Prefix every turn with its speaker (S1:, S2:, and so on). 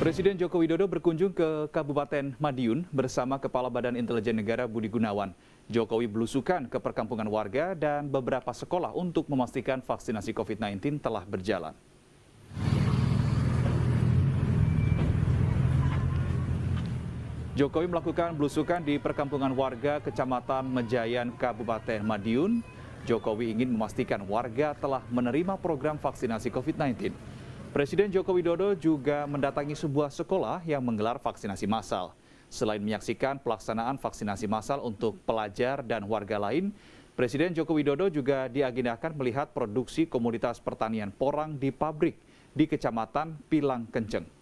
S1: Presiden Joko Widodo berkunjung ke Kabupaten Madiun bersama Kepala Badan Intelijen Negara Budi Gunawan. Jokowi belusukan ke perkampungan warga dan beberapa sekolah untuk memastikan vaksinasi COVID-19 telah berjalan. Jokowi melakukan belusukan di perkampungan warga Kecamatan Mejayan, Kabupaten Madiun. Jokowi ingin memastikan warga telah menerima program vaksinasi COVID-19. Presiden Joko Widodo juga mendatangi sebuah sekolah yang menggelar vaksinasi massal. Selain menyaksikan pelaksanaan vaksinasi massal untuk pelajar dan warga lain, Presiden Joko Widodo juga diagendakan melihat produksi komoditas pertanian porang di pabrik di Kecamatan Pilang Kenceng.